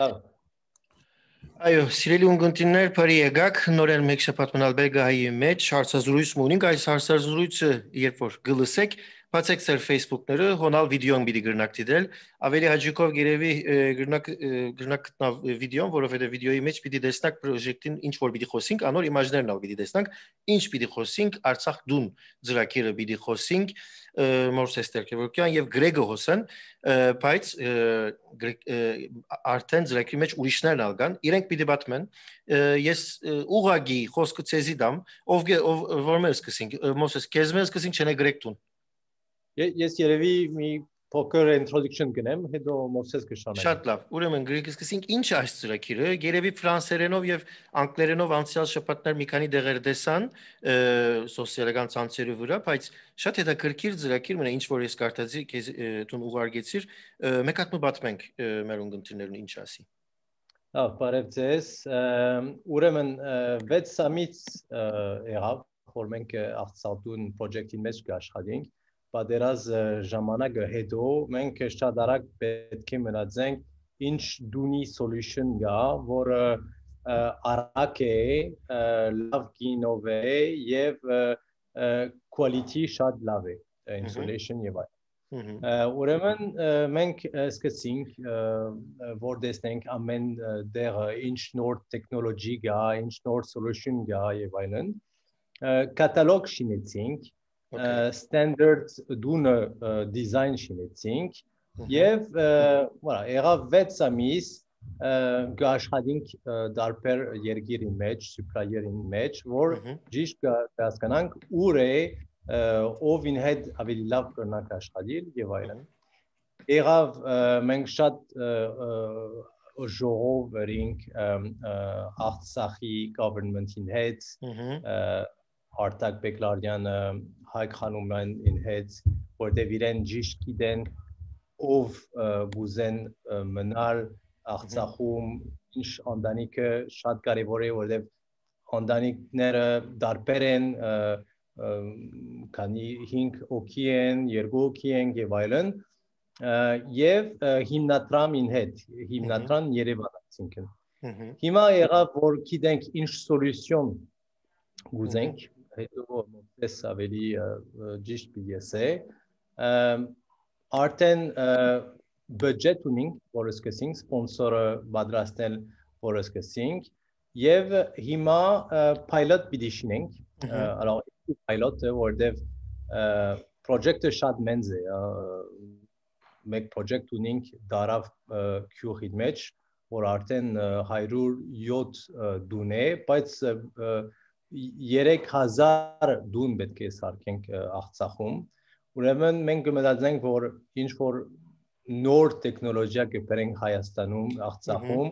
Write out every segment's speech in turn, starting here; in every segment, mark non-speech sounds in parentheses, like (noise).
Այո, սիրելի ունգընտիներ, բարի եկաք նորեն մեկ շփատ մնալ Բելգիայի մեջ, հարցազրույց ունենք, այս հարցազրույցը երբ որ գլսեք, բացեք ձեր Facebook-ները, հոնալ վիդեոն պիտի գրնակ դիտել, ավելի հաջիկով գերեւի գրնակ գրնակ գտնա վիդեոն, որովհետեւ վիդեոյի մեջ պիտի տեսնակ պրոյեկտին ինչ որ պիտի խոսենք, անոր իմաջներն ալ պիտի տեսնանք, ինչ պիտի խոսենք, Արցախ դուն ծրակերը պիտի խոսենք, Մորսես Տերկևորքյան եւ Գրեգը Հոսեն, բայց արդեն ծրակի մեջ ուրիշներն ալ կան, իրենք պիտի պատմեն։ Ես ուղագի խոսքը ցեզի դամ, ով որ մեր սկսենք, Մոսես, քեզ մեր սկսենք չնե Գրեգ տուն։ Ես երևի մի փոքր introduction գնեմ, հետո Մովսես կշարունակի։ Շատ լավ։ Ուրեմն գրիգը սկսենք ինչ այս ծրագիրը։ Երևի ֆրանսերենով եւ անգլերենով անցյալ շփատներ մի քանի դեղեր տեսան սոցիալական ցանցերի վրա, բայց շատ հետաքրքիր ծրագիր մնա, ինչ որ ես կարտացի, քեզ դուն ուղարկեցիր, մեկ հատ մը բացենք մեր ունգընտիրներուն ինչ ասի։ Լավ, բարև ձեզ։ Ուրեմն 6 ամիս եղավ, որ մենք արծաթուն project-ի մեջ կաշխատենք պատերազ ժամանակը հետո մենք շատ արագ պետք է մտածենք ինչ դունի solution գա, որը արագ է, լավ գինով է եւ quality շատ լավ է insulation եւ այլ։ Ուրեմն մենք սկսեցինք որ դեսնենք ամեն դերը ինչ նոր տեխնոլոգի գա, ինչ նոր solution գա եւ այլն։ Կատալոգ շինեցինք standards դունը design շինեցինք եւ որա եղավ 6 ամիս գաշխատինք դարբեր երկիրի մեջ, սուպրայերին մեջ, որ ճիշտ հասկանանք ուր է ով ին հետ ավելի լավ կրնակ աշխատել եւ այլն։ Եղավ մենք շատ ժողովրինք Արցախի government-ին հետ Արտակ Բեկլարյանը, Հայկ Խանոմյանին հետ, որտեղ իրեն ճիշտ գիտեն ով գուզեն մնալ Արցախում, ինչ անդանիկը շատ կարևոր է, որտեղ անդանիկները դարբեր են քանի 5 օքի են, 2 օքի են եւ այլն եւ հիմնադրամին հետ հիմնադրան Երևանից ինքն։ Հիմա եղավ որ գիտենք ինչ սոլյուցիոն գուզենք հետո մոտես ավելի ճիշտ բիեսե արդեն բյուջետ ունենք, որը սկսենք սպոնսորը պատրաստել, որը սկսենք եւ հիմա pilot պիտի շինենք alors pilot-ը որտեվ project-ը շատ մենզ է մեկ project ունենք դարավ քյուղի մեջ որ արդեն 107 դուն է բայց 3000 դուն պետք է սարքենք Արցախում։ Ուրեմն մենք կմտածենք, որ ինչ որ նոր տեխնոլոգիա կբերենք Հայաստանում, Արցախում,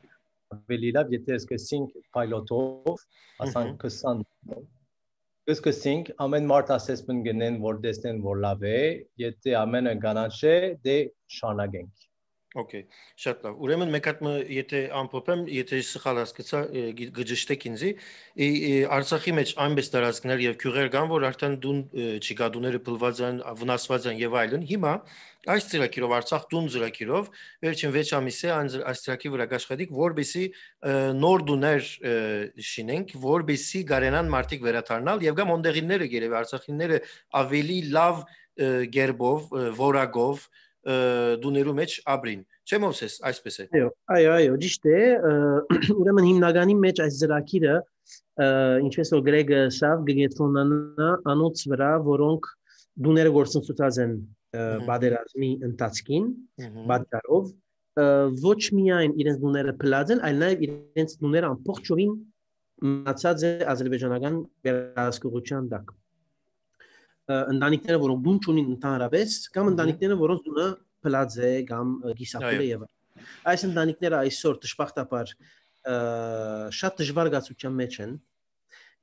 ավելի լավ, եթե սկսենք pilot-ով, ասենք 20 Սկսենք ամեն մարդ assessment գնեն, որ դեսնեն, որ լավ է, եթե ամենը գանաչ է, դե շարունակենք։ Okay, շատ լավ։ Ուրեմն մեկ հատ եթե ամփոփեմ, եթե սխալ հասկացա, գճշտեք ինձի, Արցախի մեջ այնպես տարածքներ եւ քյուղեր կան, որ արդեն դուն չիգադուները փլված են, վնասված են եւ այլն։ Հիմա այս ծրակիրով Արցախ տուն ծրակիրով վերջին 6 ամիս է այս ծրակի վրա աշխատիկ, որբիսի նոր դուներ շինենք, որբիսի գարենան մարտիկ վերաթարնալ եւ գամ ոնդեղինները գերեւի արցախինները ավելի լավ գերբով, որակով, դուներու մեջ աբրին։ Չէ՞ Մովսես, այսպես է։ Այո, այո, այո, ճիշտ է։ (clears throat) Ուրեմն հիմնականի մեջ այս ծրագիրը ինչպես որ Գրեգը շավ գետրոնանա անոց վրա, որոնք դուները գործընծուցած են բادرազմի ընթացքին, բادرով ոչ միայն իրենց դուները փլած են, այլ նաև իրենց դուները ամբողջովին մնացած է ազերբայժանական վերահսկողության դակ։ Ա ընտանիքները, որոնք բուն չունին ընդհանրապես, կամ ընտանիքները, որոնց ունը փլած է կամ գիսափուլ է եւ այս ընտանիքները այսօր դժբախտաբար շատ դժվար գացության մեջ են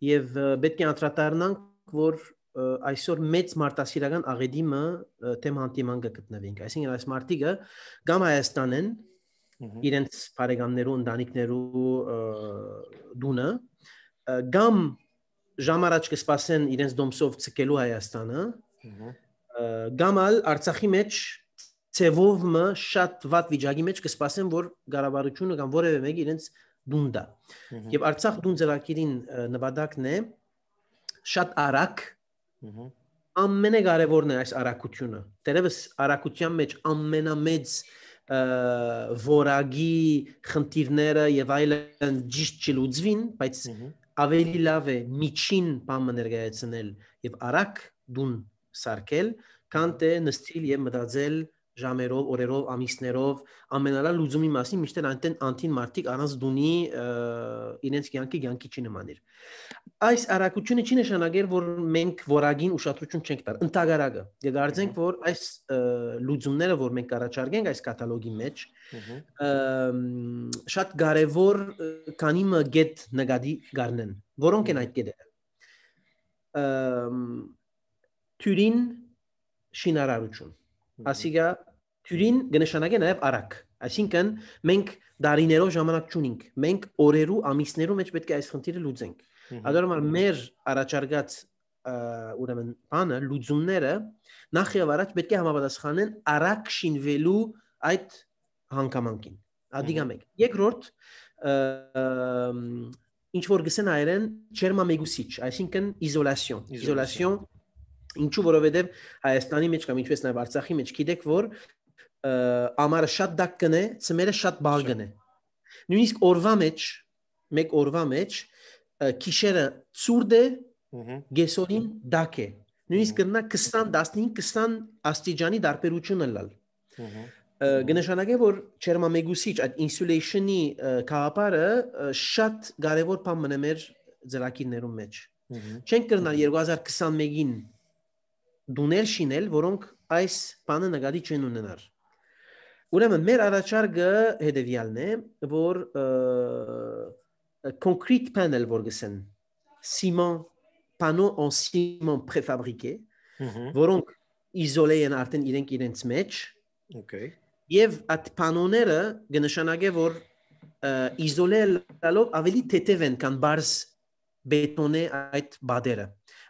եւ պետք է անդրադառնանք, որ այսօր մեծ մարտահրավերական աղեդիմը թեմ հանդիման կգտնվենք։ Այսինքն այս մարտիկը կամ Հայաստանեն իրենց բարեկամներու, ընտանիքներու դունը կամ ժամ առաջ կսպասեն իրենց դոմսով ցկելու Հայաստանը։ Գամալ Արցախի մեջ ծևով մը շատ վատ վիճակի մեջ կսպասեն, որ գարավարությունը կամ որևէ մեկը իրենց դունդա։ Եվ Արցախ դուն ծրագիրին նվադակն է շատ արագ ամենակարևորն է այս արագությունը։ Տերևս արագության մեջ ամենամեծ որագի խնդիրները եւ այլն ճիշտ չլուծվին, բայց ավելի լավ է միջին բանը ներկայացնել եւ արագ դուն սարքել, քան թե նստիլ եւ մտածել ժամերով, օրերով, ամիսներով ամենալա լուծումի մասին միշտ այնտեն անտին մարդիկ առանց դունի իրենց կյանքի կյանքի չի նմանիր։ Այս արակությունը չի նշանակել, որ մենք որագին ուշադրություն չենք տալ։ Ընտագարակը դարձենք, որ այս լուծումները, որ մենք առաջարկենք այս կատալոգի մեջ, շատ կարևոր կանիմը գետ նկատի գարնեն, որոնք են այդ կետերը։ Թյուրին շինարարություն Ասիկա թյուրին կնշանակի նաև արագ։ Այսինքն մենք դարիներով ժամանակ չունենք։ Մենք օրերու ամիսներու մեջ պետք է այս խնդիրը լուծենք։ Ադորմալ մեր առաջարկած ուրեմն բանը լուծումները նախ եւ առաջ պետք է համապատասխանեն արագ շինվելու այդ հանգամանքին։ Ադիգա 1։ Երկրորդ ինչ որ գսեն այրեն չերմամեգուսիչ, այսինքն իզոլացիոն, իզոլացիոն Ինչու որովհետև Հայաստանի մեջ կամ ինչպես նաև Արցախի մեջ գիտեք, որ ամառը շատ դակ կնե, ծմերը շատ բաղ կնե։ Նույնիսկ օրվա մեջ, մեկ օրվա մեջ քիշերը ծուրդ է, գեսորին դակ է։ Նույնիսկ գտնա 20 15 20 աստիճանի դարբերությունը լալ։ Գնշանակե որ չերմամեգուսիչ այդ insulation-ի կաղապարը շատ կարևոր բան մնա մեր ծրագիրներում մեջ։ Չենք կրնալ 2021-ին դունել շինել, որոնք այս բանը նկատի չեն ունենար։ Ուրեմն մեր առաջարկը հետևյալն է, որ concrete panel որ գսեն ciment panneau en ciment préfabriqué, որոնք իզոլե են արդեն իրենք իրենց մեջ։ Okay։ Եվ այդ panneau-ները կնշանակե որ իզոլելալով ավելի թեթև են, քան բարձ բետոնե այդ բադերը։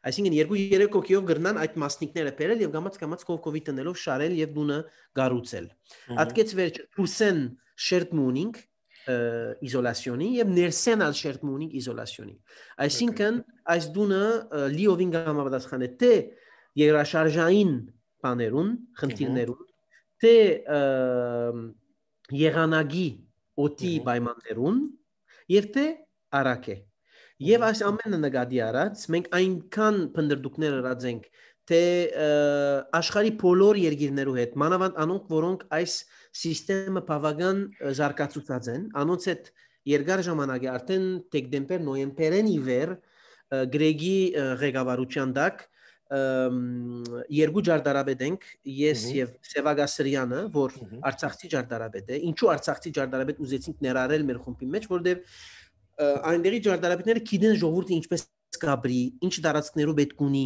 Այսինքն 2-3 հոգիով գրնան այդ մասնիկները բերել եւ գամած գամած կովկովի տնելով շարել եւ դունը գառուցել։ Ատկեց վերջ ռուսեն շերտմունինգ իզոլացիոնի եւ ներսեն ալ շերտմունի իզոլացիոնի։ Այսինքն այս դունը լիովին գամավդասխան է թե երաշարժային բաներուն, խնդիրներուն, թե եղանագի օտի պայմաններուն եւ թե արակե։ Ա Եվ այս ամենը նկատի առած մենք այնքան փնդրդուկներ ըրած ենք, թե աշխարի բոլոր երկիրներու հետ, մանավանդ անոնք, որոնք այս համակարգը բավական զարգացած են, անոնց այդ երկար ժամանակի արդեն դեկտեմբեր, նոյեմբերեն ի վեր գրեգի ղեկավարության տակ երկու ջարդարաբեդ ենք ես եւ Սևագա Սրյանը որ Արցախցի ջարդարաբեդ է ինչու Արցախցի ջարդարաբեդ ուզեցինք ներառել մեր խումբի մեջ որովհետեւ այնտեղի ճարտարապետները գիտեն ժողովուրդը ինչպես կաբրի, ինչ դարածքներով պետք ունի։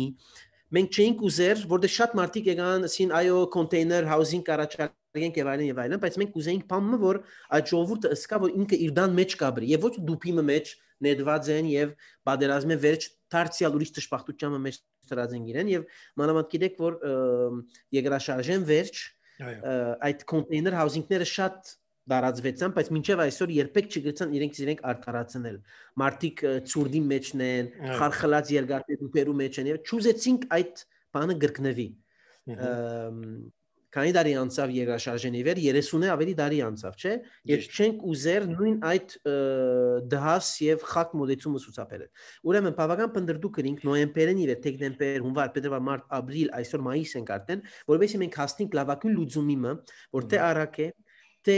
Մենք չենք ուզեր, որտեղ շատ մարդիկ եկան, ասին այո, container housing առաջարկենք եւ այլն եւ այլն, բայց մենք ուզեինք բանը, որ այդ ժողովուրդը ըսկա, որ ինքը իր դան մեջ կաբրի եւ ոչ դուփի մեջ ներդված են եւ պատերազմի վերջ դարձյալ ուրիշ դժբախտությանը մեջ դրած են իրեն եւ մանավանդ գիտեք, որ երկրաշարժեն վերջ այդ container housing-ները շատ տարածվեցան, բայց մինչև այսօր երբեք չգրցան իրենք իրենք արդարացնել։ Մարտիկ ծուրդի մեջն են, խարխլած երկարների դերու մեջ են եւ ճուզեցինք այդ բանը գրկնվի։ Քանի դարի անցավ երաշարժենի վեր 30-ը ավելի դարի անցավ, չէ՞։ Եվ չենք ուզեր նույն այդ դհաս եւ խակ մոդեցումը ցուցաբերել։ Ուրեմն բավական բնդրդուկ կրինք նոեմբերին եւ դեկտեմբեր, հունվար, փետրվար, մարտ, ապրիլ, այսօր մայիս ենք արդեն, որովհետեւ մենք հասնենք լավագույն լուծումիմը, որտեղ առակ է թե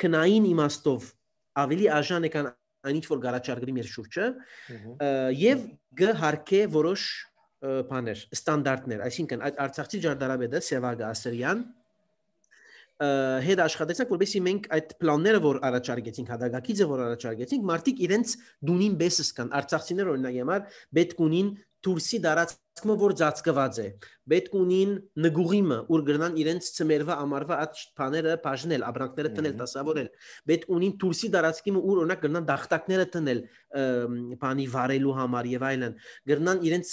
քնային իմաստով ավելի արժան է կան այն ինչ որ գարաչարգրի մեր շուրջը եւ գ հարկե որոշ բաներ, ստանդարտներ, այսինքն այդ Արցախցի ջարդարաբեդը Սևագա Ասրյան հետ աշխատեցանք, որովհետեւ մենք այդ պլանները, որ առաջարկեցինք, հադագակիցը, որ առաջարկեցինք, մարդիկ իրենց դունին բեսս կան, արցախցիներ օրինակ եմար, բետկունին դուրսի դարած ծածկումը, որ ծածկված է։ Պետք ունին նգուղիմը, ուր գրնան իրենց ծմերվա ամառվա այդ բաները բաժնել, աբրանքները տնել, դասավորել։ Պետք ունին դուրսի դարածքիմը, ուր օրինակ գրնան դախտակները տնել, բանի վարելու համար եւ այլն։ Գրնան իրենց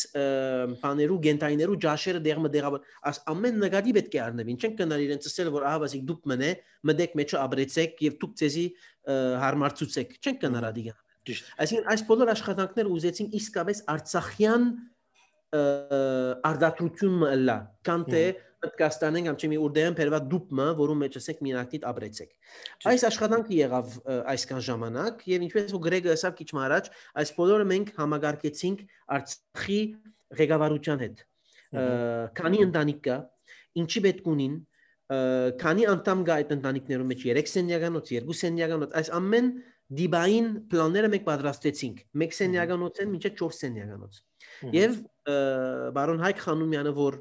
բաներու, գենտայիներու ջաշերը դեղը դեղաբար, աս ամեն նկատի պետք է առնեմ։ Ինչ են կնալ իրենց ասել, որ ահա ասիկ դուք մնե, մտեք մեջը աբրեցեք եւ դուք ցեզի հարմարծուցեք։ Չեն կնարադիգան։ Այսինքն այս բոլոր աշխատանքները ուզեցին իսկապես Արցախյան արդարացումը լա կանտե պետք է ստանենք կամ չեմի ուրդեն բերվա դուպմը որում մեջ ասենք մինակտիտ ապրեցեք այս աշխատանքը եղավ այսքան ժամանակ եւ ինչպես որ գրեգը ասավ քիչ մ առաջ այս բոլորը մենք համագարկեցինք արցախի ղեկավարության հետ քանի ընտանիք կա ինչի պետք ունին քանի անդամ կա այդ ընտանիքներում մեջ 3 սենյականոց 2 սենյականոց այս ամեն դիբային պլանները մենք պատրաստեցինք 1 սենյականոցեն մինչե 4 սենյականոց եւ բարոն Հայկ Խանոմյանը, որ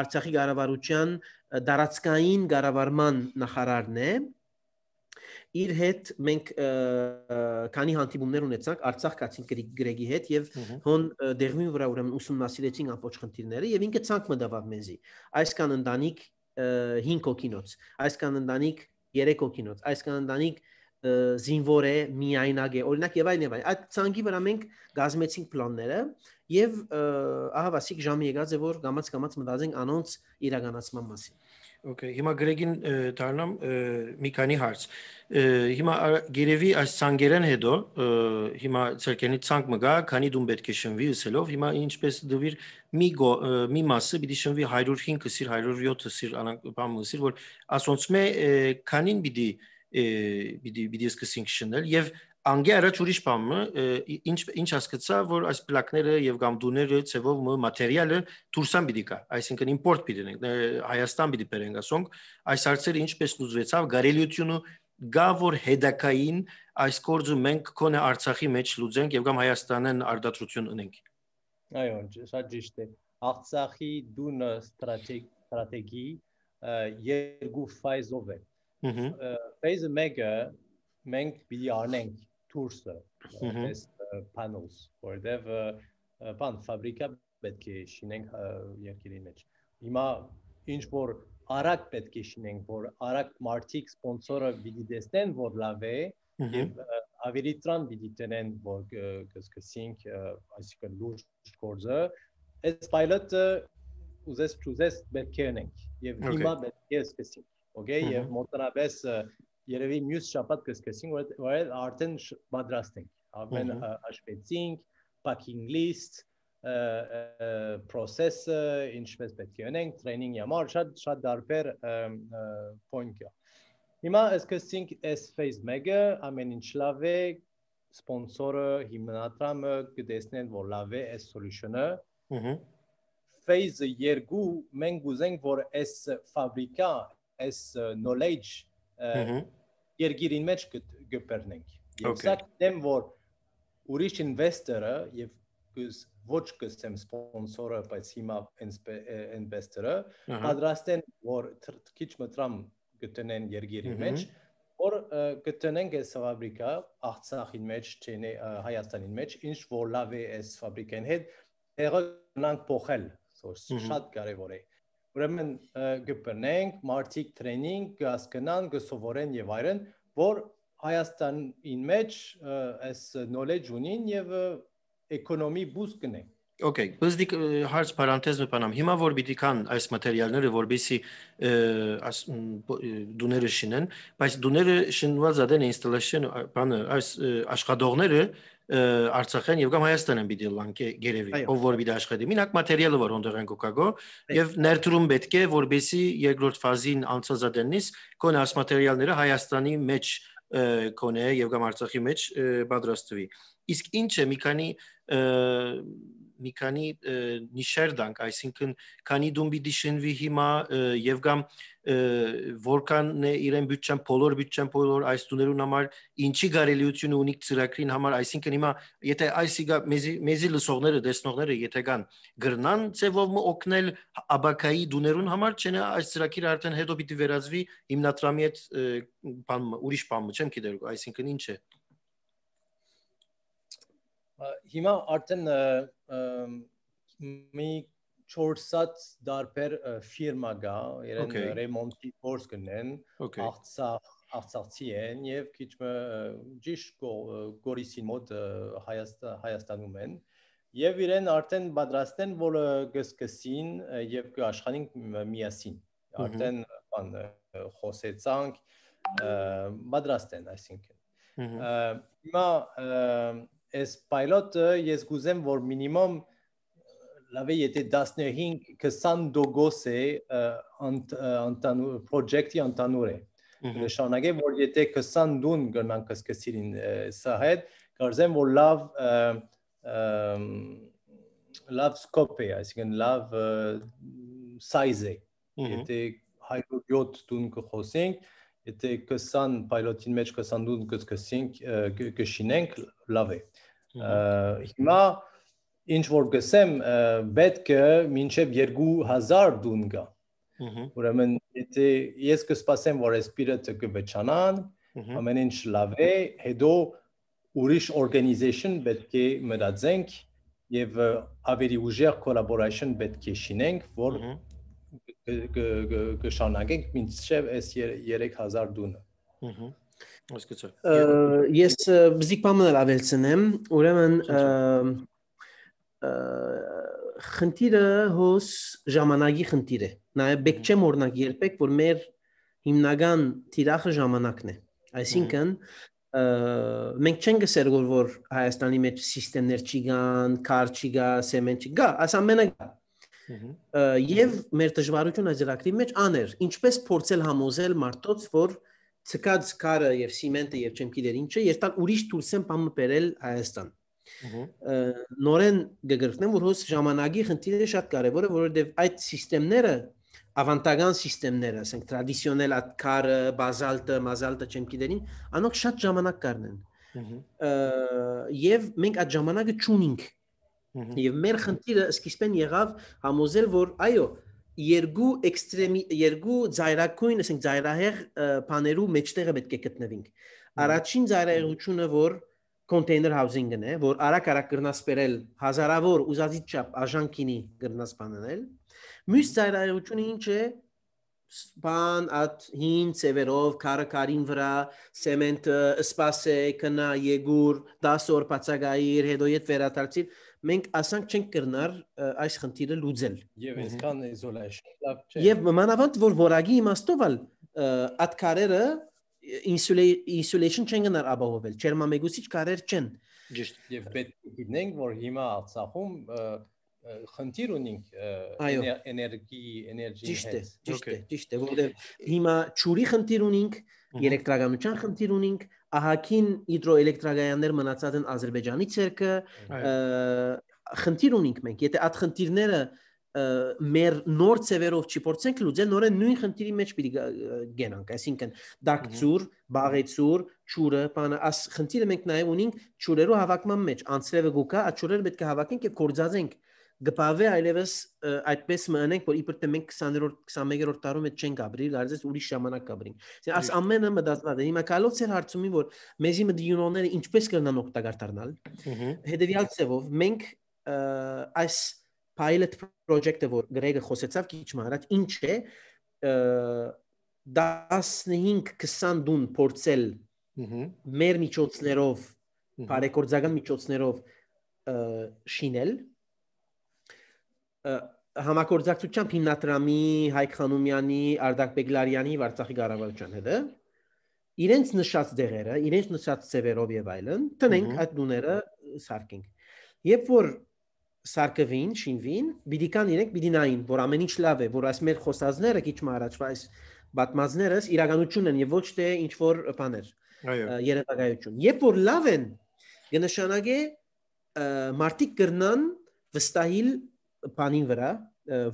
Արցախի ղարավարության դարածքային ղարավարման նախարարն է, իր հետ մենք քանի հանդիպումներ ունեցանք Արցախ կացին գրեգի հետ եւ հոն դերմի վրա ուրեմն ուսումնասիրեցին ամբողջ խնդիրները եւ ինքը ցանկ մտավ մեզի այսքան ընտանիք 5 հոգինոց այսքան ընտանիք 3 հոգինոց այսքան ընտանիք զինվոր է միայնակ է օրինակ եւ այն եւ այն այդ ցանկի վրա մենք գազմեցինք պլանները եւ ահա վասիկ ժամի եկած է որ գամած-գամած մտածենք անոնց իրականացման մասին Okay, հիմա գրեգին դառնամ մի քանի հարց։ Հիմա գերեվի այս ցանգերեն հետո հիմա ցերկենի ցանկ մգա, քանի դու պետք է շնվի ուսելով, հիմա ինչպես դուվիր մի մի մասը պիտի շնվի 105 սիր 107 սիր բան սիր, որ ասոնց մե քանին պիտի պիտի պիտի սկսենք շնել եւ անգի առաջ ուրիշ բան մը ինչ ինչ հասկացա որ այս պլակները եւ գամդուները ծևով մը մատերիալը դուրսան պիտի կա այսինքն իմպորտ պիտի ենք հայաստան պիտի բերենք ասոնք այս հարցերը ինչպես լուծվեցավ գարելյությունը գա որ հետակային այս կորձը մենք կոնե արցախի մեջ լուծենք եւ կամ հայաստանեն արդատրություն ունենք այո շատ ճիշտ է արցախի դուն ստրատեգի երկու ֆայզով է ֆայզը մեկը մենք պիտի արնենք թուրսը այս panels, որտեվ բան ֆաբրիկա պետք է շինենք երկրի մեջ։ Հիմա ինչ որ արագ պետք է շինենք, որ արագ մարտիկ սպոնսորը պիտի դեսնեն, որ լավ է եւ ավելի տրան պիտի տնեն, որ կսկսենք, այսինքն լուրջ գործը։ Այս pilot-ը ուզես ճուզես պետք է ունենք եւ հիմա պետք է սկսենք։ Okay, եւ մոտարաբես երևի մյուս շաբաթ կսկսենք, որ արդեն պատրաստ ենք։ Ամեն հաշվեցինք, packing list, process-ը, ինչպես պետք է ունենք, training-ի համար շատ շատ դարբեր point կա։ Հիմա սկսենք այս phase 1-ը, ամեն ինչ լավ է, սպոնսորը, հիմնադրամը կտեսնեն, որ լավ է այս solution-ը։ Ահա phase 2 մենք գուզենք որ այս ֆաբրիկա այս knowledge երկիրին մեջ գպերնենք։ Եվ սա դեմ որ ուրիշ ինվեստորը եւ գուս ոչ կսեմ սպոնսորը, բայց հիմա ինվեստորը պատրաստ են որ քիչ մտրամ գտնեն երկիրի մեջ, որ գտնենք այս ֆաբրիկա Արցախի մեջ, չեն Հայաստանի մեջ, ինչ որ լավ է այս ֆաբրիկան հետ, հերորանք փոխել, սա շատ կարևոր է։ Ա Ուրեմն գտնենք մարտիկ տրեյնինգ, գասկնան, գսովորեն եւ այլն, որ Հայաստանի մեջ այս knowledge ունին եւ էկոնոմի բուս կնեն։ Okay, բզդիկ հարց պարանտեզ մի բանամ։ Հիմա որ պիտի կան այս մատերիալները, որբիսի այս դուները շինեն, բայց դուները շինված ադեն ինստալացիոն բանը այս աշխատողները Արցախեն եւ կամ Հայաստանեն պիտի լանքի գերեւի, ով որ պիտի աշխատի։ Մինակ մատերիալը որ հոնդեղ են կոկագո եւ ներդրում պետք է, որբեսի երկրորդ ֆազին անցածածանից կոն աս մատերիալները Հայաստանի մեջ կոնե եւ կամ Արցախի մեջ պատրաստվի։ Իսկ ինչ է մի քանի մի քանի նիշեր տանք, այսինքն քանի դումբի դիշնվի հիմա եւ կամ որքան է իրեն բյուջեն բոլոր բյուջեն բոլոր այս դուներուն համար ինչի գարելիություն ունի ծրագրին համար, այսինքն հիմա եթե այսիգա մեզի մեզի լսողները, տեսնողները եթե կան գրնան ծևով մը օգնել աբակայի դուներուն համար, չնա այս ծրագիրը արդեն հետո պիտի վերածվի հիմնադրամի հետ բան ուրիշ բան, չեմ գիտեր, այսինքն ինչ է։ Ա հիմա արդեն մի 4-ած դարբեր ֆիրմա գա, իրեն ռեմոնտի փորձ գնեն, աղցախ, աղցախցի են եւ քիչ ճիշտ գորիսին մոտ Հայաստանում են եւ իրեն արդեն պատրաստ են, որ գսկսին եւ կաշխանին միասին։ Արդեն բան խոսեցանք պատրաստ են, այսինքն։ Հիմա այս պայլոտը ես գուզեմ որ մինիմում լավ է եթե 15-20 դոգոս է անտանուր պրոյեկտի անտանուր է նշանակե որ եթե 20 դուն գնանք սկսեցին սա հետ կարծեմ որ լավ լավ սկոպ է այսինքն լավ սայզ է եթե 107 դուն կխոսենք եթե 20 pilot-ին մեջ 20-ուն գցկսենք, գշինենք, լավ է։ Հիմա ինչ որ գսեմ, պետք է մինչև 2000 դուն գա։ Ուրեմն եթե ես կսպասեմ, որ այս պիրը կվեճանան, ամեն ինչ լավ է, հետո ուրիշ organization պետք է մտածենք եւ ավելի ուժեղ collaboration պետք է շինենք, որ կշարունակենք մինչև այս 3000 դունը։ Ահա։ Ոսկուցը։ Ես բզիկ բաներ ավելցնեմ, ուրեմն խնդիրը հոս ժամանակի խնդիր է։ Նաև բեք չեմ օրնակ երբեք, որ մեր հիմնական թիրախը ժամանակն է։ Այսինքն մենք չենք ասել որ Հայաստանի մեջ համակարգներ չի կան, կար չի գա, սեմեն չի գա, այս ամենը գա Եվ մեր դժվարությունը այս ծրագրի մեջ աներ, ինչպես փորձել համոզել մարդոց, որ ցկած քարը եւ սիմենտը եւ չեմ գիտեր ինչը երբան ուրիշ դուրս են բամը բերել Հայաստան։ Նորեն գգրկնեմ, որ հոս ժամանակի խնդիրը շատ կարեւոր է, որովհետեւ այդ համակարգները ավանտագան համակարգները, ասենք տրադիցիոնել քարը, բազալտը, մազալտը չեմ գիտերին, անոնք շատ ժամանակ կառնեն։ Եվ մենք այդ ժամանակը ճունինք Եվ մեր խնդիրը սկիզբեն եղավ համոզել, որ այո, երկու էքստրեմի երկու ծայրակույն, ասենք ծայրահեղ բաներու մեջտեղը պետք է գտնվենք։ Առաջին ծայրահեղությունը, որ container housing-ն է, որ արագ-արագ կրնաս սպերել հազարավոր ուզածի չափ աժանկինի կրնաս բանանել։ Մյուս ծայրահեղությունը ինչ է, բան at հին ծևերով քարակարին վրա սեմենտը սպասե կնա եգուր 10 օր բացակայիր հետո իդ վերադարձիր մենք ասանք չենք կրնար այս խնդիրը լուծել։ Եվ այսքան իզոլացիա լավ չէ։ Եվ մանավանդ որ որակի իմաստով ալ այդ քարերը insulation չեն գնար ապահովել, չերմամեգուսիչ քարեր չեն։ Ճիշտ, եւ պետք է գտնենք, որ հիմա Արցախում խնդիր ունենք էներգի էներգիի հետ։ Ճիշտ է, ճիշտ է, ճիշտ է, որովհետեւ հիմա ճուրի խնդիր ունենք, էլեկտրականության խնդիր ունենք, ահակին հիդրոէլեկտրակայաններ մնացած են Ադրբեջանի ցերկը խնդիր ունենք մենք եթե այդ խնդիրները մեր նոր ծևերով չփորձենք լուծել նորեն նույն խնդրի մեջ պիտի գնանք այսինքն դակցուր բաղեցուր ճուրը բանը աս խնդիրը մենք նաև ունենք ճուրերով հավաքման մեջ անցրևը գուկա աճուրերը պետք է հավաքենք եւ կորձազենք գտավե այլևս այդպես մնանենք որ իբր թե մենք 20-րդ 21-րդ տարում այդ չենք ապրի լարզես ուրիշ ժամանակ ապրին ասես այս ամենը մտածնա դե հիմա կալոց էր հարցումի որ մեզի մդիոնները ինչպես կգնան օգտակար դառնալ հետեւյալ ծևով մենք այս pilot project-ը որ Գրեգը խոսեցավ քիչ մարած ինչ է 15-20 դուն փորձել մեր միջոցներով բարեկորձական միջոցներով շինել համագործակցությամբ հիմնադրամի Հայկ Խանոմյանի, Արդակ Բեգլարյանի եւ Արցախի կառավարության հետ իրենց նշած դերերը, իրենց նշած ծևերով եւ այլն տնենք այդ նուները սարկենք։ Երբ որ սարկվին, շինվին, պիտի կան իրենք պիտի նային, որ ամեն ինչ լավ է, որ այս մեր խոսածները քիչ մ առաջվա այս պատմածներս իրականություն են եւ ոչ թե ինչ որ բաներ։ Այո։ Երևակայություն։ Երբ որ լավ են, կնշանակե մարդիկ կրնան վստահիլ բանին վրա,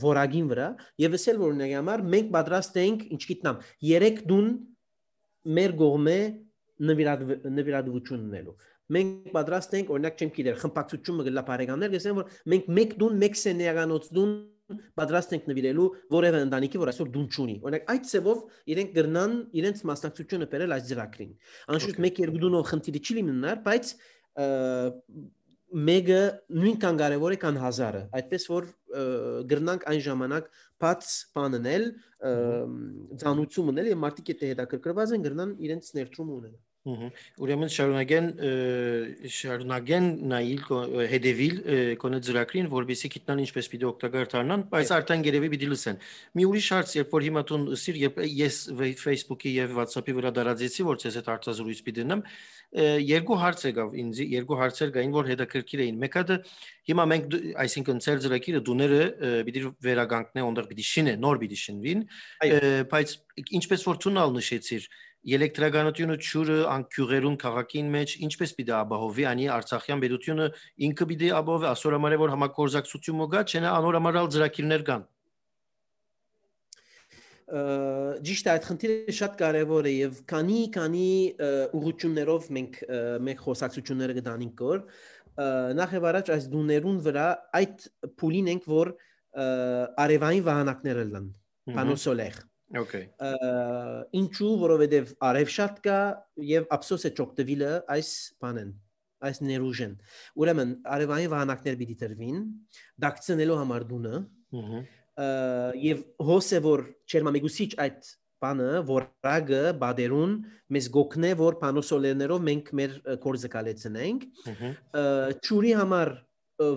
որագին վրա, եւ ես էլ որոների համար մենք պատրաստ ենք, ինչ գիտնամ, 3 դուն մեր գողմե նվիրատվություն ունելու։ Մենք պատրաստ ենք, օրինակ չեմ գիտեր, խմբակցությունը գլա բարեկամներ, գսեն որ մենք 1 դուն, 1 սենեգանոց դուն պատրաստ ենք նվիրելու որևէ ընտանիքի, որ այսօր դուն չունի։ Օրինակ այդ ցևով իրենք գրնան իրենց մասնակցությունը բերել այս ծրագրին։ Անշուտ 1-2 դունով խնդիրը չի լինणार, բայց մեկը նույնքան կարևոր է քան 1000-ը այդպես որ գրնանք այն ժամանակ բաց բաննել ծանուցումն էլ եւ մարդիկ եթե հետաքրքրված են գրնան իրենց ներդրում ունենան Ուրեմն շարունակեն շարունակեն նայել հետևիլ կոնե ծրագրին, որբիսի գիտնան ինչպես պիտի օգտակար դառնան, բայց արդեն գերեւի պիտի լսեն։ Մի ուրիշ հարց, երբ որ հիմա տուն սիր, երբ ես Facebook-ի եւ WhatsApp-ի վրա դարաձեցի, որ ես այդ արտազրույց պիտի դնեմ, երկու հարց եկավ ինձ, երկու հարցեր կային, որ հետաքրքիր էին։ Մեկը դա հիմա մենք այսինքն ծեր ծրագիրը դուները պիտի վերագանքնեն, ոնտեղ պիտի շինեն, նոր պիտի շինվին, բայց ինչպես որ ցունալ նշեցիր, Էլեկտրագանությունը ճուրը անկյուղերուն քաղաքին մեջ ինչպես պիտի ապահովի անի Արցախյան պետությունը ինքը պիտի ապահովի ասոր համարը որ համակորզակցություն մոգա չնա հա անոր համարալ ծրակիրներ կան ճիշտ է այդ խնդիրը շատ կարևոր է եւ քանի քանի ուղղություններով մենք մեր խոսակցությունները գտանինք կոր նախ եւ առաջ այս դուներուն վրա այդ փուլին ենք որ արևային վահանակները լան պանոսոլեղ Okay. Ինչու, որովհետև արև շատ կա եւ ափսոս է ճոկտվիլը այս բանեն այս ներուժեն։ Ուրեմն արևային վահանակներ պիտի դրվին, դակցնելու համար դունը։ Ահա։ Եվ հոսը որ չերմամիգուսիչ այդ բանը որակը բադերուն մեզ գոքնե որ պանոսոլերներով մենք մեր կորզը կալեցնենք։ Ահա։ Ճուրի համար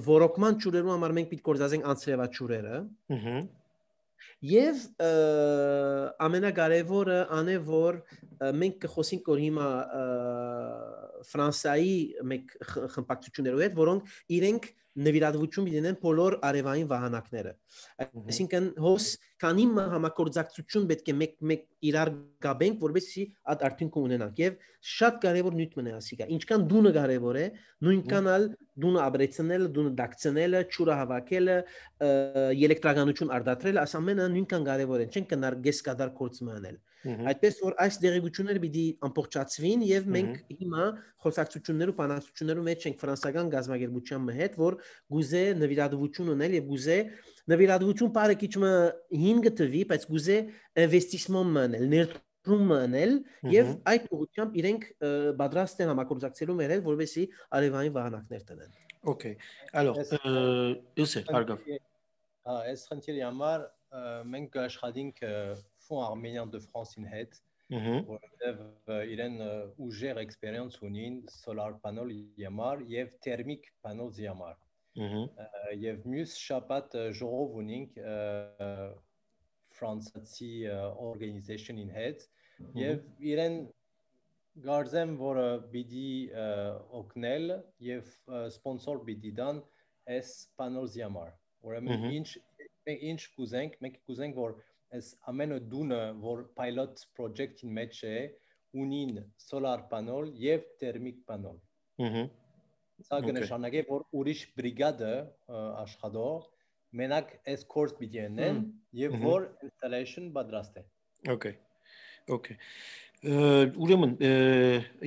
որոկման ճուրերու համար մենք պիտի կորզազենք անցրևա ճուրերը։ Ահա Եվ ամենակարևորը անե որ մենք կխոսենք որ հիմա Ֆրանսայի մեկ խմբակցություններով հետ, որոնք իրենք նվիրատվություն լինեն բոլոր արևային վահանակները։ Այսինքն հոս քանի համակորձակցություն պետք է մեկ-մեկ իրար գաբենք, որովհետեւ այդ արդյունքը ունենանք եւ շատ կարեւոր նյութն է ասիկա։ Ինչքան դունը կարեւոր է, նույնքան ալ դունը ապրեցնելը, դունը դակցնելը, ճուրը հավաքելը, էլեկտրականություն արդատրելը, այս ամենը նույնքան կարեւոր է, չեն կնար գես կդար կորցմանել։ Այդպես որ այս դերեգությունները պիտի ամբողջացվին եւ մենք հիմա խոսակցություններով, բանակցություններով մեջ ենք ֆրանսական գազագերբության հետ, որ գուզե նվիրատվություն ունել եւ գուզե նվիրատվություն բարը քիչը 5 տվի, բայց գուզե ինվեստիսմոն մնել, ներդրում ռումանել եւ այդ ուղությամբ իրենք պատրաստ են համակորձակցելու մեր հետ որովհետեւ արևային վահանակներ տնեն Okay alors Youssef Argaf հա այս խնդիրի համար մենք աշխատենք ֆոն արմենիան դե ֆրանսին հետ որովհետեւ իրեն ուժեղ էքսպերիենս ունին solar panel-ի համար եւ thermic panel-ի համար Եվ մյուս շաբաթ ժողով ունենք ֆրանսացի organization-ին հետ եւ իրեն գարձեմ որը բիդի օգնել եւ սպոնսոր բիդի դան այս պանոզի համար ուրեմն ինչ մենք ինչ կուզենք մենք կուզենք որ այս ամենը դունը որ pilot project-ին մեջ է ունին solar panel եւ thermic panel ըհը Սա կնշանակի, որ ուրիշ բրիգադը աշխատող մենակ այս course պիտի ենեն եւ որ installation պատրաստ է։ Okay։ Okay։ Ուրեմն,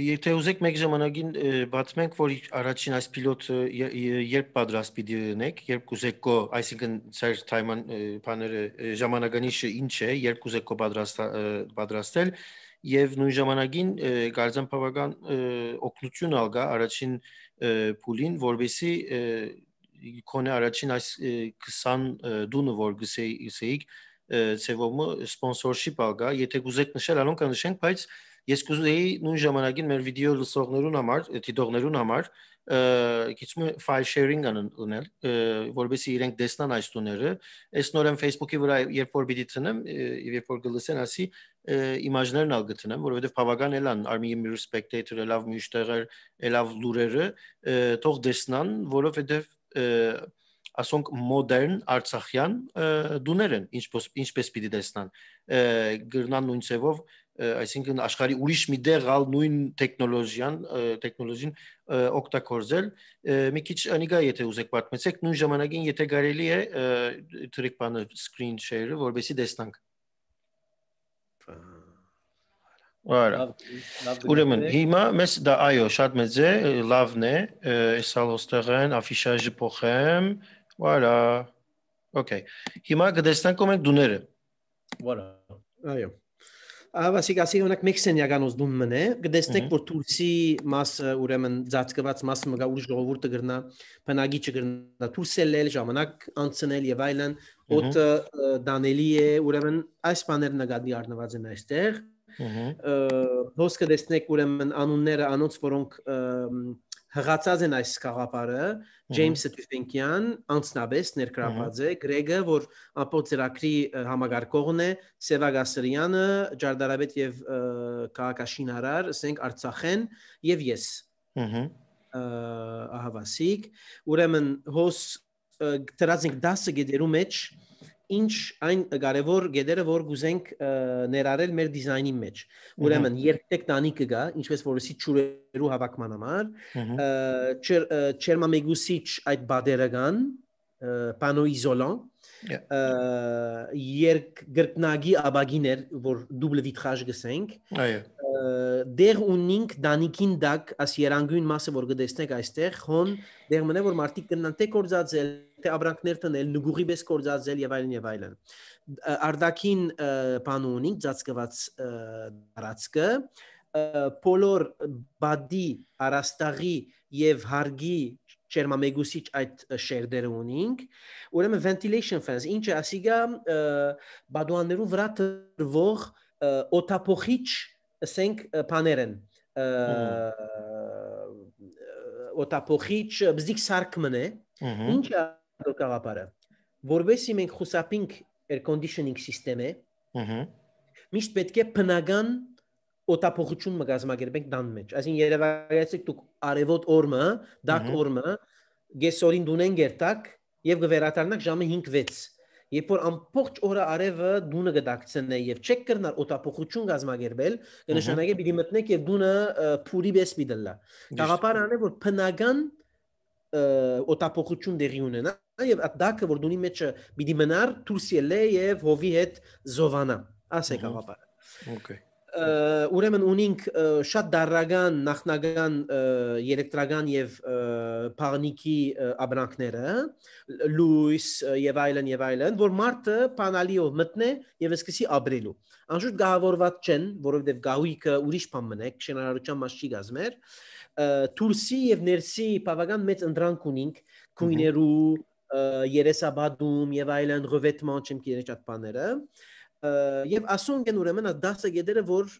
եթե ուզեք մեկ ժամանակին բացենք, որ առաջին այս պիլոտը երբ պատրաստ պիտի լինեք, երբ կուզեք կո, այսինքն ծեր թայման բաները ժամանականիշը ինչ է, երբ կուզեք կո պատրաստ պատրաստել, պատրաստ եւ նույն ժամանակին կարծեմ բավական օգնություն ալգա առաջին փուլին, որբեսի կոնե առաջին այս 20 դունը որ գսեիք ծևոմը սպոնսորշիպ ալգա, եթե գուզեք նշել, անոնք կնշենք, բայց ես կուզեի նույն ժամանակին մեր վիդեո լսողներուն համար, դիտողներուն համար գիտում file sharing-ը ունել, որովհետեւ իրենք դեսնան այս տոները։ Այս նորեն Facebook-ի վրա երբ որ պիտի ցնեմ, երբ որ գլսեն, ասի իմաժներն ալ գտնեմ, որովհետեւ բավական էլան Army Mirror Spectator-ը լավ միշտեղեր, լավ լուրերը, թող դեսնան, որովհետեւ ասոնք մոդեռն արցախյան դուներ են ինչպես ինչպես պիտի դեսնան գրնան նույն ցևով այսինքն աշխարի ուրիշ մի դեղ ալ նույն տեխնոլոգիան տեխնոլոգին օգտագործել մի քիչ անիգա եթե ուզեք պատմեցեք նույն ժամանակին եթե կարելի է թրիկ բանը screen share-ը որովհետեւ տեսնանք Արա։ հա, հա։ Ուրեմն հիմա մեզ դա այո, շատ մեծ է, լավն է, այսալ հոստեղեն աֆիշաժը փոխեմ։ Արա։ Okay։ Հիմա գտեսնանք ու մենք դուները։ Արա։ Այո։ Ավասիկ ասի օրինակ մեկ սենյականոց դում մնե, կդեսնեք որ Թուրսի մասը ուրեմն ծածկված մասը մգա ուրիշ ժողովուրդը գրնա, բնագի չգրնա, Թուրսելել ժամանակ անցնել եւ այլն, օդը դանելի է, ուրեմն այս բաներն նկատի առնված են այստեղ։ Ահա հոսքը դեսնեք ուրեմն անունները անոնց որոնք հղացած են այս խաղապարը Ջեյմս Տյուֆենկյան անցնաբես ներկրապած է Գրեգը որ ապոց ծրագրի համագարկողն է Սևա Գասրյանը Ջարդարաբեթ եւ Կաղակաշին Հարար ասենք Արցախեն եւ ես ըհը ահավասիկ ուրեմն հոս դրածինք 10 գեդերու մեջ ինչ այն կարևոր գեդերը որ գուզենք ներառել մեր դիզայնի մեջ ուրեմն երբեք տանիկը գա ինչպես որսի ճուրերու հավաքման համար չերմամեգուսիչ այդ բադերը կան պանո իզոլան երկ գրտնագի աբագիներ որ դուբլ վիտրաժ գսենք այո դեր ունինք դանիկին դակ աս երանգույն մասը որ գտեսնեք այստեղ հոն դեր մնա որ մարդիկ կնան թե կորզածել թե աբրանքներ տնել նուգուղի պես կորզածել եւ այլն եւ այլն արդակին բան ունինք ծածկված դարածքը բոլոր բադի արաստաղի եւ հարգի չերմամեգուսիչ այդ շերդերը ունինք ուրեմն ventilation fans ինչը ասիգա բադուաներու վրա տրվող օտափոխիչ ասենք բաներ են օտապոխիչ բզիկ սարկմն է ինչա դուք գաղապարը որովհետեւ մենք խուսափինք air conditioning system-ը ըհը միշտ պետք է բնական օտապողություն մգազմագերբենք դան մեջ այսին երևացեք դուք արևոտ օրը դակ օրը գեսորին դունեն գերտակ եւ գվերատարնակ ժամը 5-6 երբ որ ամբողջ օրը արևը դունը գդակցնե եւ չեք կրնար օտափոխություն գազմագերբել, կնշանակե պիտի մտնեք եւ դունը փուրի բես միդլա։ Գաղապարը անե որ փնական օտափոխություն դերի ունենա եւ դակը որ դունի մեջը պիտի մնար դուրս ելե եւ հովի հետ զովանա։ Ասեք գաղապարը։ Okay ուրեմն ունենք շատ դարրական նախնական էլեկտրական եւ փաղնիկի աբրանքները լույս եւ այլն եւ այլն որ մարտը պանալիով մտնե եւ սկսի ապրելու անշուտ գահավորված չեն որովհետեւ գահույքը ուրիշ բան մնեք շինարարության մաս չի գազմեր Թուրսի եւ ներսի բավական մեծ ընդրանք ունենք քույներու երեսաբադում եւ այլն ռվետման չեմ գիտի շատ բաները եւ ասում են ուրեմն այդ դասը գեդերը որ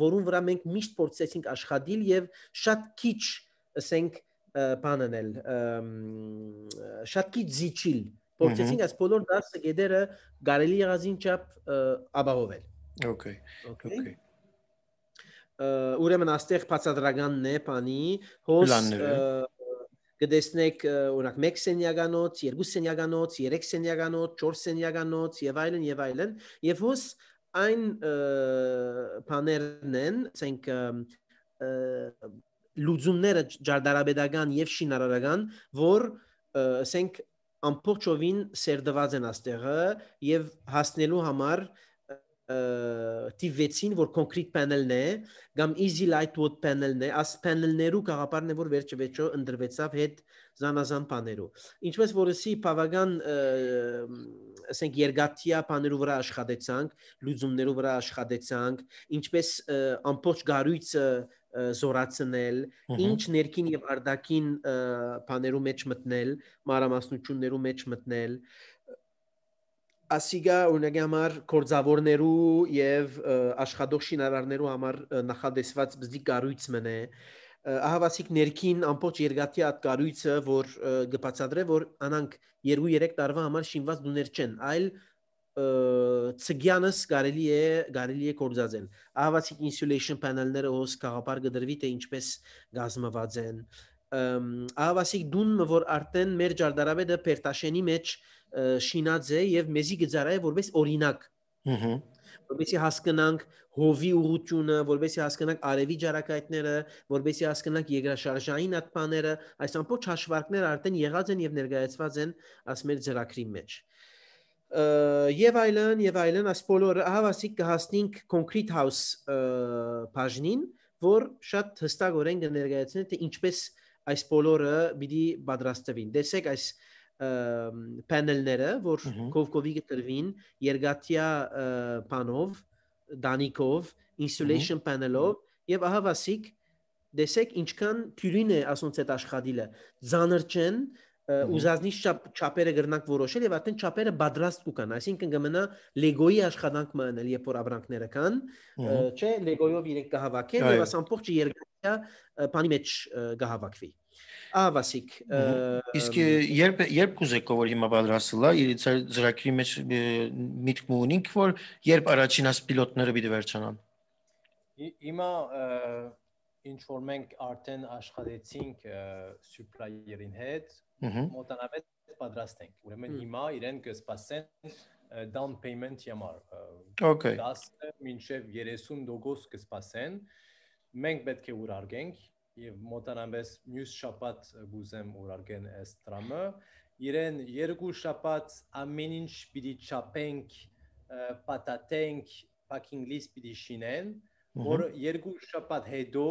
որուն վրա մենք միշտ փորձեցինք աշխատել եւ շատ քիչ ասենք բանանել շատ քիչ զիջիլ փորձեցինք այս բոլոր դասը գեդերը գարելի եղազին չափ ապահովել օքեյ օքեյ ուրեմն աստեղ բացադրականն է բանի հոս կդեսնեք օրինակ 1 սենյականոց, 2 սենյականոց, 3 սենյականոց, 4 սենյականոց եւ այլն եւ այլն եւ հոս այն բաներն են, ասենք լուծումները ջարդարաբեդական եւ շինարարական, որ ասենք ամբողջովին սերդված են աստեղը եւ հասնելու համար և տիվեցին, որ կոնկրետ panel-ն է, կամ easy lightweight panel-ն է, աս panel-ներու գաղապարն է, որ վերջը վերջո ընդրվեցավ հետ զանազան բաներու։ Ինչպես որսի բավական ասենք երկաթիա բաներու վրա աշխատեցանք, լուծումներու վրա աշխատեցանք, ինչպես ամբողջ գարույցը զորացնել, ինչ ներքին եւ արդակին բաներու մեջ մտնել, մարամասնություններու մեջ մտնել, ASCII-ը օրինակ համար կորձավորներու եւ աշխատող շինարարներու համար նախադեсված բզդի կառույցն է ահավասիկ ներքին ամբողջ երկաթի այդ կառույցը որ գբացադրե որ անանք 2-3 տարվա համար շինված դուներ չեն այլ ցգյանս կարելի է կարելի է կորձազեն ահավասիկ insulation panel-ները հոս կաղապար գդրվի թե ինչպես գազմված են ահավասիկ դունը որ արդեն մեր ջարդարաբեդը պերտաշենի մեջ մեջ Շինաձե եւ Մեզի Գծարայը որպես օրինակ։ Ահա որբեսի հասկանանք հովի ուղությունը, որբեսի հասկանանք արևի ճարակայտները, որբեսի հասկանանք երկրաշարժային ատպաները, այս ամբողջ հաշվարկները արդեն եղած են եւ ներկայացված են ասմեր ծրագրի մեջ։ Եվ այլն, եւ այլն, այս բոլորը հավասիկ կհասնենք concrete house բաժնին, որ շատ հստակորեն կներկայացնի թե ինչպես այս բոլորը պիտի պատրաստվին։ Տեսեք այս panel-ները, որ կովկովի կտրվին երկաթյա panով, դանիկով, insulation panel-ով եւ ահա վասիկ դեսեք ինչքան թյուրին է ասոնց այդ աշխատիլը ծանր չեն ուզածնի չափերը գրնանք որոշել եւ արդեն չափերը բադրաստ կան այսինքն կմնա լեգոյի աշխատանք մնել երբ որ աբրանքները կան չէ լեգոյով իրենք կհավաքեն եւ աս ամբողջ երկրյա բանի մեջ կհավաքվի Ա, Վասիկ։ Իսկ երբ երբ կուզեք որ հիմա պատրաստելա, իրից ծրագրի մեջ միտք ունենք որ երբ առաջինաս պիլոտները պիտի վերջանան։ Հիմա ինչ որ մենք արդեն աշխատեցինք supplier-ին հետ, մոտանավետ պատրաստ ենք։ Ուրեմն հիմա իրեն կսպասեն down payment համար։ Okay։ 10 մինչև 30% կսպասեն։ Մենք պետք է ուրարգենք եւ մոտանամես մյուս շաբաթ գուզեմ ուրարգեն այս տրամը իրեն երկու շաբաթ ամեն ինչ պիտի չափենք պատատենք packing list պիտի շինեն որ երկու շաբաթ հետո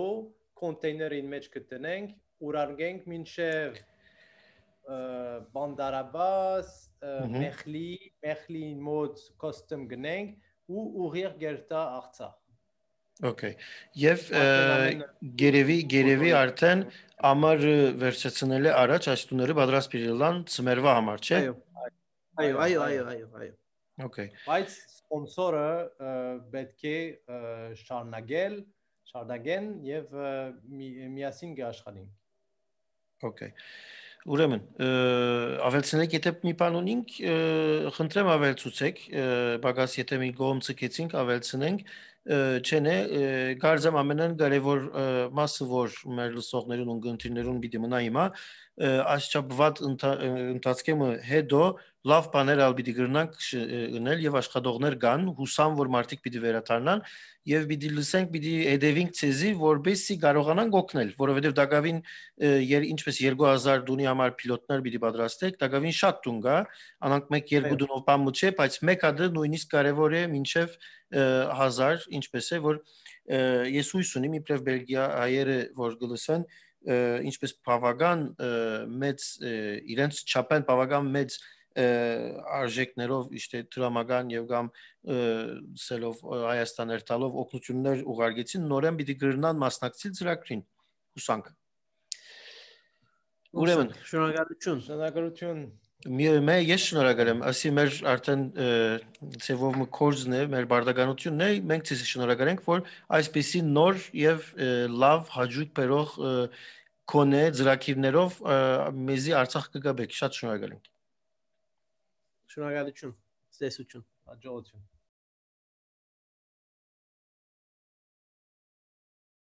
կոնտեյներին մեջ կտնենք ուրարգենք մինչև բանդարաբաս մեխլի մեխլի մոտ կոստում գնենք ու ուղիղ գերտա արցախ Okay. Եվ գերեվի գերեվի արդեն ամար վերջացնել է առաջ այս տուները պատրաստ իրելան ծմերվա համար, չէ՞։ Այո, այո, այո, այո, այո։ Okay. Բայց սպոնսորը պետք է շարնագել, շարդագեն եւ միասին գաշխանին։ Okay. Ուրեմն, ավելցնեք, եթե մի բան ունինք, խնդրեմ ավելցուցեք, բակաս եթե մի գոմ ցկեցինք, ավելցնենք չեն է գարձամ ամենակարևոր մասը որ մեր լսողներուն ու գնտիներուն պիտի մնա հիմա այս չափված ընթացքը հետո ընդ, լավ բաներ ալ պիտի գրնանք գնել եւ աշխատողներ կան հուսամ որ մարդիկ պիտի վերադառնան եւ պիտի լսենք պիտի հետևինք ցեզի որբեսի կարողանանք օգնել որովհետեւ դակավին ինչպես 2000 դունի համար պիլոտներ պիտի պատրաստեք դակավին շատ դուն կա անանք 1-2 դունով բան մոտ չէ բայց մեկ հատ նույնիսկ կարեւոր է մինչեւ 1000 ինչպես է որ ես հույս ունիմ իբրև բելգիա հայերը որ գլսեն ինչպես բավական մեծ իրենց չափեն բավական մեծ արժեքներով իշտե դրամական եւ կամ սելով Հայաստաներ տալով օգնություններ ուղարկեցին նորեն պիտի գրնան մասնակցի ծրագրին հուսանք Ուրեմն շնորհակալություն շնորհակալություն Մե ես շնորհակալ եմ ասի մեր արդեն ծևով կորզն է մեր բարդականությունն է մենք ցիսի շնորհակալ ենք որ այսպեսի նոր եւ լավ հաջուկ բերող կոնե ծրակիրներով մեզի Արցախ կգաբեք շատ շնորհակալ ենք Շնորհակալություն ձեզ ուչուն։ Հաջողություն։